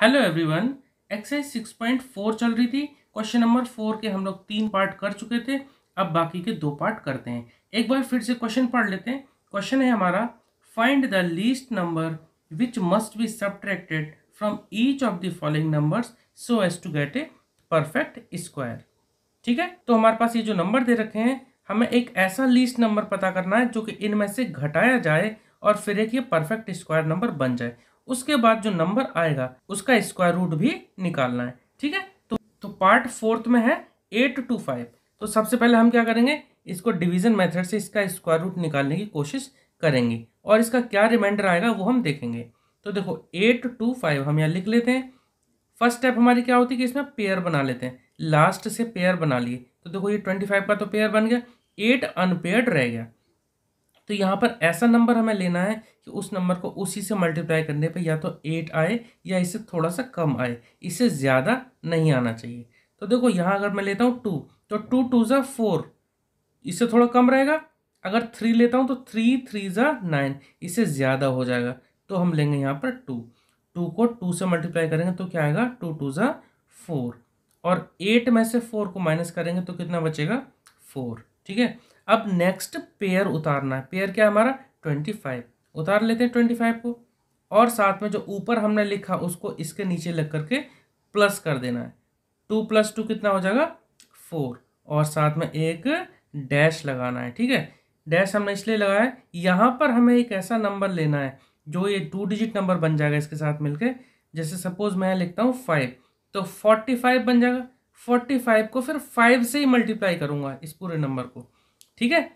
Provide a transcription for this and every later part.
hello everyone exercise 6.4 चल रही थी क्वेश्चन नंबर फोर के हम लोग तीन पार्ट कर चुके थे अब बाकी के दो पार्ट करते हैं एक बार फिर से क्वेश्चन पढ़ लेते हैं क्वेश्चन है हमारा find the least number which must be subtracted from each of the following numbers so as to get a perfect square ठीक है तो हमारे पास ये जो नंबर दे रखे हैं हमें एक ऐसा लीस्ट नंबर पता करना है जो कि इनमें से घटाया जाए और फिर एक ये परफेक्ट स्क्वायर नंबर बन जाए उसके बाद जो नंबर आएगा उसका स्क्वायर रूट भी निकालना है ठीक है तो तो पार्ट फोर्थ में है एट टू फाइव तो सबसे पहले हम क्या करेंगे इसको डिवीजन मेथड से इसका स्क्वायर रूट निकालने की कोशिश करेंगे और इसका क्या रिमाइंडर आएगा वो हम देखेंगे तो देखो एट टू फाइव हम यहाँ लिख लेते हैं फर्स्ट स्टेप हमारी क्या होती है कि इसमें पेयर बना लेते हैं लास्ट से पेयर बना लिए तो देखो ये ट्वेंटी फाइव का तो पेयर बन गया एट अनपेयर्ड रह गया तो यहाँ पर ऐसा नंबर हमें लेना है कि उस नंबर को उसी से मल्टीप्लाई करने पर या तो एट आए या इससे थोड़ा सा कम आए इससे ज़्यादा नहीं आना चाहिए तो देखो यहाँ अगर मैं लेता हूँ टू तो टू टू ज़ा फोर इससे थोड़ा कम रहेगा अगर थ्री लेता हूँ तो थ्री थ्री ज़ा नाइन इससे ज़्यादा हो जाएगा तो हम लेंगे यहाँ पर टू टू को टू से मल्टीप्लाई करेंगे तो क्या आएगा टू टू ज़ा फोर और एट में से फोर को माइनस करेंगे तो कितना बचेगा फोर ठीक है अब नेक्स्ट पेयर उतारना है पेयर क्या हमारा ट्वेंटी फाइव उतार लेते हैं ट्वेंटी फाइव को और साथ में जो ऊपर हमने लिखा उसको इसके नीचे लग करके प्लस कर देना है टू प्लस टू कितना हो जाएगा फोर और साथ में एक डैश लगाना है ठीक है डैश हमने इसलिए लगाया है यहाँ पर हमें एक ऐसा नंबर लेना है जो ये टू डिजिट नंबर बन जाएगा इसके साथ मिलकर जैसे सपोज मैं लिखता हूँ फाइव तो फोर्टी फाइव बन जाएगा फोर्टी फाइव को फिर फाइव से ही मल्टीप्लाई करूँगा इस पूरे नंबर को ठीक है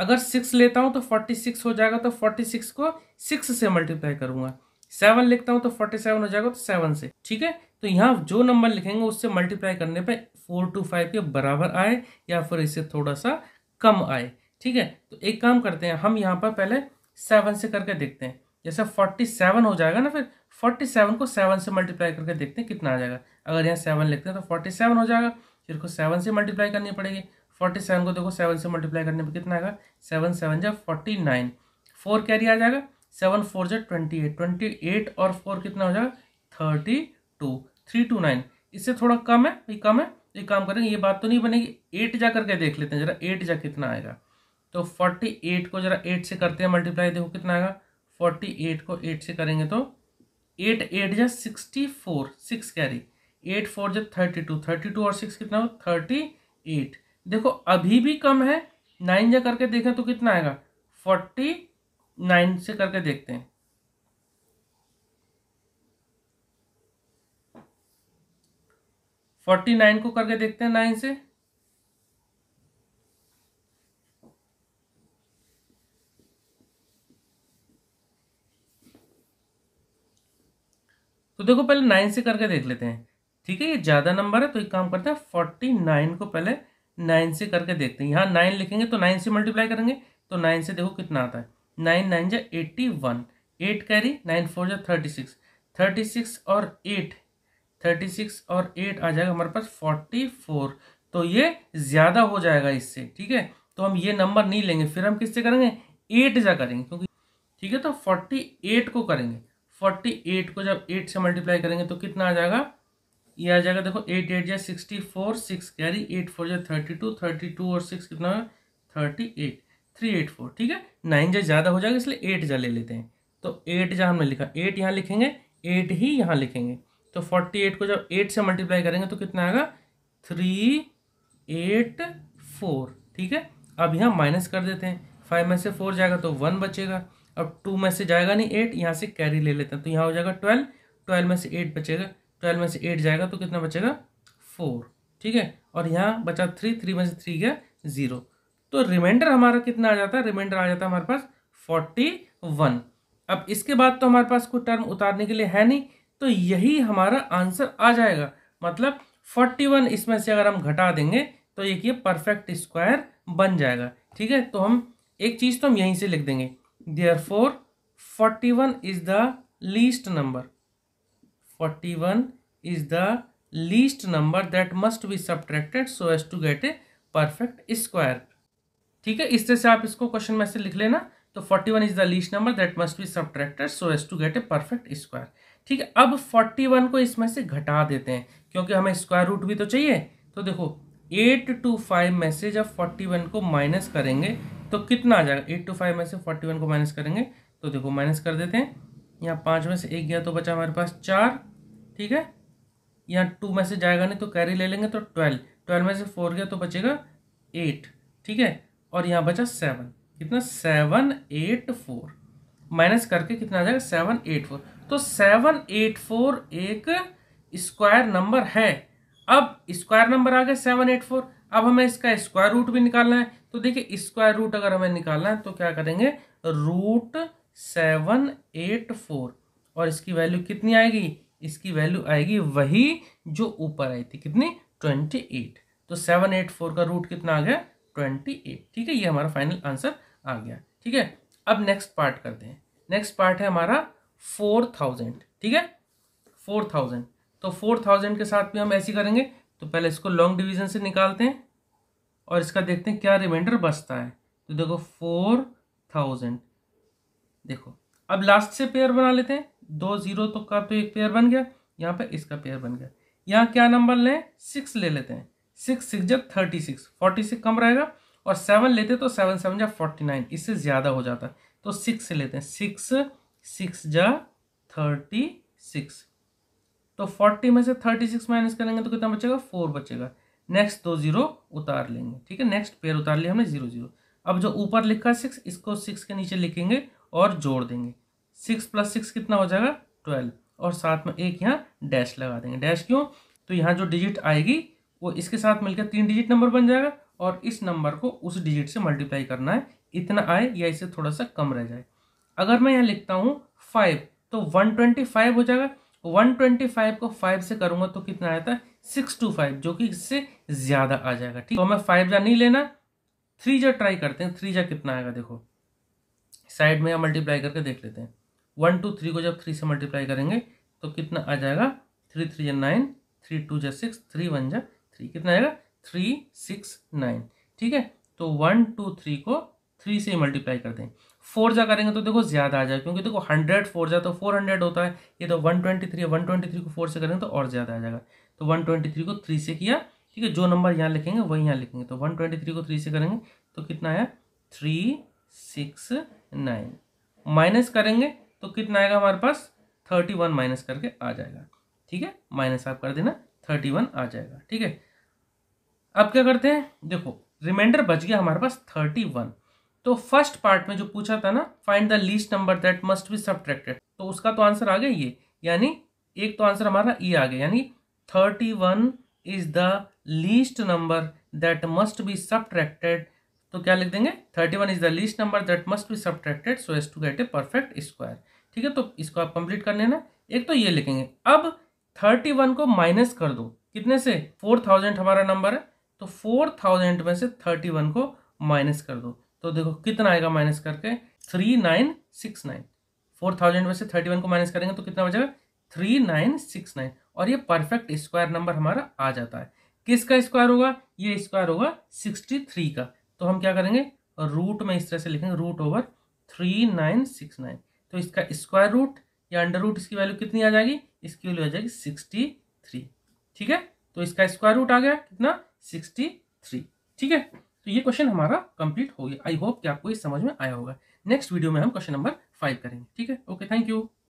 अगर सिक्स लेता हूँ तो फोर्टी सिक्स हो जाएगा तो फोर्टी सिक्स को सिक्स से मल्टीप्लाई करूंगा सेवन लिखता हूँ तो फोर्टी सेवन हो जाएगा तो सेवन से ठीक है तो यहाँ जो नंबर लिखेंगे उससे मल्टीप्लाई करने पे फोर टू फाइव के बराबर आए या फिर इससे थोड़ा सा कम आए ठीक है तो एक काम करते हैं हम यहाँ पर पहले सेवन से करके देखते हैं जैसे फोर्टी सेवन हो जाएगा ना फिर फोर्टी सेवन को सेवन से मल्टीप्लाई करके देखते हैं कितना आ जाएगा अगर यहाँ सेवन लिखते हैं तो फोर्टी सेवन हो जाएगा फिर को सेवन से मल्टीप्लाई करनी पड़ेगी फोर्टी सेवन को देखो सेवन से मल्टीप्लाई करने पर कितना आएगा सेवन सेवन जो फोर्टी नाइन फोर कैरी आ जाएगा सेवन फोर जा ट्वेंटी एट ट्वेंटी एट और फोर कितना हो जाएगा thirty two three two nine इससे थोड़ा कम है ये कम है एक काम करेंगे ये बात तो नहीं बनेगी एट जा करके देख लेते हैं जरा एट जा कितना आएगा तो फोर्टी एट को जरा एट से करते हैं मल्टीप्लाई देखो कितना आएगा फोर्टी एट को एट से करेंगे तो एट एट जा sixty four six carry eight four जा थर्टी टू थर्टी टू और सिक्स कितना हो थर्टी एट देखो अभी भी कम है नाइन से करके देखें तो कितना आएगा फोर्टी नाइन से करके देखते हैं फोर्टी नाइन को करके देखते हैं नाइन से तो देखो पहले नाइन से करके देख लेते हैं ठीक है ये ज़्यादा नंबर है तो एक काम करते हैं फोर्टी नाइन को पहले नाइन से करके देखते हैं यहाँ नाइन लिखेंगे तो नाइन से मल्टीप्लाई करेंगे तो नाइन से देखो कितना आता है नाइन नाइन जा eighty one eight carry nine four जा थर्टी सिक्स थर्टी सिक्स और एट थर्टी सिक्स और एट आ जाएगा हमारे पास फोर्टी फोर तो ये ज़्यादा हो जाएगा इससे ठीक है तो हम ये नंबर नहीं लेंगे फिर हम किससे करेंगे एट जा करेंगे क्योंकि ठीक है तो फोर्टी एट को करेंगे फोर्टी एट को जब एट से मल्टीप्लाई करेंगे तो कितना आ जाएगा ये आ जाएगा देखो एट एट जाए sixty four six carry eight four जाए थर्टी टू थर्टी टू और सिक्स कितना है thirty eight three eight four ठीक है नाइन जाए ज़्यादा हो जाएगा इसलिए एट जा ले लेते हैं तो एट जहाँ हमने लिखा एट यहाँ लिखेंगे एट ही यहाँ लिखेंगे तो फोर्टी एट को जब एट से मल्टीप्लाई करेंगे तो कितना आएगा थ्री एट फोर ठीक है अब यहाँ माइनस कर देते हैं फाइव में से फोर जाएगा तो वन बचेगा अब टू में से जाएगा नहीं एट यहाँ से कैरी ले लेते हैं तो यहाँ हो जाएगा ट्वेल्व ट्वेल्व में से एट बचेगा ट्वेल्व में से एट जाएगा तो कितना बचेगा फोर ठीक है और यहाँ बचा थ्री थ्री में से थ्री गया ज़ीरो तो रिमाइंडर हमारा कितना आ जाता है रिमाइंडर आ जाता है हमारे पास फोर्टी वन अब इसके बाद तो हमारे पास कोई टर्म उतारने के लिए है नहीं तो यही हमारा आंसर आ जाएगा मतलब फोर्टी वन इसमें से अगर हम घटा देंगे तो ये परफेक्ट स्क्वायर बन जाएगा ठीक है तो हम एक चीज़ तो हम यहीं से लिख देंगे therefore forty one is the least number forty one is the least number that must be subtracted so as to get a perfect square ठीक है इस तरह से आप इसको क्वेश्चन में से लिख लेना तो forty one is the least number that must be subtracted so as to get a perfect square ठीक है अब फोर्टी वन को इसमें से घटा देते हैं क्योंकि हमें स्क्वायर रूट भी तो चाहिए तो देखो एट टू फाइव में से जब फोर्टी वन को माइनस करेंगे तो कितना आ जाएगा एट टू फाइव में से फोर्टी वन को माइनस करेंगे तो देखो माइनस कर देते हैं यहाँ पाँच में से एक गया तो बचा हमारे पास चार ठीक है यहाँ टू में से जाएगा नहीं तो कैरी ले लेंगे तो ट्वेल्व ट्वेल्व में से फोर गया तो बचेगा एट ठीक है और यहाँ बचा सेवन कितना सेवन एट फोर माइनस करके कितना आ जाएगा सेवन एट फोर तो सेवन एट फोर एक स्क्वायर नंबर है अब स्क्वायर नंबर आ गया सेवन एट फोर अब हमें इसका स्क्वायर रूट भी निकालना है तो देखिए स्क्वायर रूट अगर हमें निकालना है तो क्या करेंगे रूट सेवन एट फोर और इसकी वैल्यू कितनी आएगी इसकी वैल्यू आएगी वही जो ऊपर आई थी कितनी ट्वेंटी एट तो सेवन एट फोर का रूट कितना आ गया ट्वेंटी एट ठीक है ये हमारा फाइनल आंसर आ गया ठीक है अब नेक्स्ट पार्ट करते हैं नेक्स्ट पार्ट है हमारा फोर थाउजेंड ठीक है फोर थाउजेंड तो फोर थाउजेंड के साथ भी हम ऐसी करेंगे तो पहले इसको लॉन्ग डिवीजन से निकालते हैं और इसका देखते हैं क्या रिमाइंडर बचता है तो देखो फोर थाउजेंड देखो अब लास्ट से पेयर बना लेते हैं दो जीरो तो का तो एक पेयर बन गया यहाँ पे इसका पेयर बन गया यहाँ क्या नंबर लें सिक्स ले लेते हैं सिक्स सिक्स जब थर्टी सिक्स फोर्टी सिक्स कम रहेगा और सेवन लेते तो सेवन सेवन जब फोर्टी नाइन इससे ज़्यादा हो जाता है तो सिक्स से लेते हैं सिक्स सिक्स जा थर्टी सिक्स तो फोर्टी में से थर्टी सिक्स माइनस करेंगे तो कितना बचेगा फोर बचेगा नेक्स्ट दो जीरो उतार लेंगे ठीक है नेक्स्ट पेयर उतार लिया हमने जीरो जीरो अब जो ऊपर लिखा सिक्स इसको सिक्स के नीचे लिखेंगे और जोड़ देंगे सिक्स प्लस सिक्स कितना हो जाएगा ट्वेल्व और साथ में एक यहाँ डैश लगा देंगे डैश क्यों तो यहाँ जो डिजिट आएगी वो इसके साथ मिलकर तीन डिजिट नंबर बन जाएगा और इस नंबर को उस डिजिट से मल्टीप्लाई करना है इतना आए या इससे थोड़ा सा कम रह जाए अगर मैं यहाँ लिखता हूँ फाइव तो वन ट्वेंटी फाइव हो जाएगा वन ट्वेंटी फाइव को फाइव से करूँगा तो कितना आया था सिक्स टू फाइव जो कि इससे ज़्यादा आ जाएगा ठीक तो हमें फाइव जा नहीं लेना थ्री जा ट्राई करते हैं थ्री जा कितना आएगा देखो साइड में यहाँ मल्टीप्लाई करके देख लेते हैं वन टू थ्री को जब थ्री से मल्टीप्लाई करेंगे तो कितना आ जाएगा थ्री थ्री या नाइन थ्री टू या सिक्स थ्री वन या थ्री कितना आएगा थ्री सिक्स नाइन ठीक है तो वन टू थ्री को थ्री से मल्टीप्लाई कर दें फोर जा करेंगे तो देखो ज़्यादा आ जाएगा क्योंकि देखो हंड्रेड फोर जा तो फोर हंड्रेड होता है ये तो one twenty three one twenty three को फोर से करेंगे तो और ज़्यादा आ जाएगा तो वन ट्वेंटी थ्री को थ्री से किया ठीक है जो नंबर यहाँ लिखेंगे वही यहाँ लिखेंगे तो वन ट्वेंटी थ्री को थ्री से करेंगे तो कितना आया थ्री सिक्स नाइन माइनस करेंगे तो कितना आएगा हमारे पास थर्टी वन माइनस करके आ जाएगा ठीक है माइनस आप कर देना थर्टी वन आ जाएगा ठीक है अब क्या करते हैं देखो रिमाइंडर बच गया हमारे पास थर्टी वन तो फर्स्ट पार्ट में जो पूछा था ना find the least number that must be subtracted तो उसका तो आंसर आ गया ये यानी एक तो आंसर हमारा ये e आ गया यानी thirty one is the least number that must be subtracted तो क्या लिख देंगे thirty one is the least number that must be subtracted so as to get a perfect square ठीक है तो इसको आप कंप्लीट कर लेना एक तो ये लिखेंगे अब थर्टी वन को माइनस कर दो कितने से फोर थाउजेंड हमारा नंबर है तो फोर थाउजेंड में से थर्टी वन को माइनस कर दो तो देखो कितना आएगा माइनस करके three nine six nine four thousand में से थर्टी वन को माइनस करेंगे तो कितना बचेगा थ्री नाइन सिक्स नाइन और ये परफेक्ट स्क्वायर नंबर हमारा आ जाता है किसका स्क्वायर होगा ये स्क्वायर होगा सिक्सटी थ्री का तो हम क्या करेंगे रूट में इस तरह से लिखेंगे root over three nine six nine तो इसका स्क्वायर रूट या अंडर रूट इसकी वैल्यू कितनी आ जाएगी इसकी वैल्यू आ जाएगी सिक्सटी थ्री ठीक है तो इसका स्क्वायर रूट आ गया कितना सिक्सटी थ्री ठीक है तो ये क्वेश्चन हमारा कंप्लीट हो गया आई होप कि आपको ये समझ में आया होगा नेक्स्ट वीडियो में हम क्वेश्चन नंबर फाइव करेंगे ठीक है ओके थैंक यू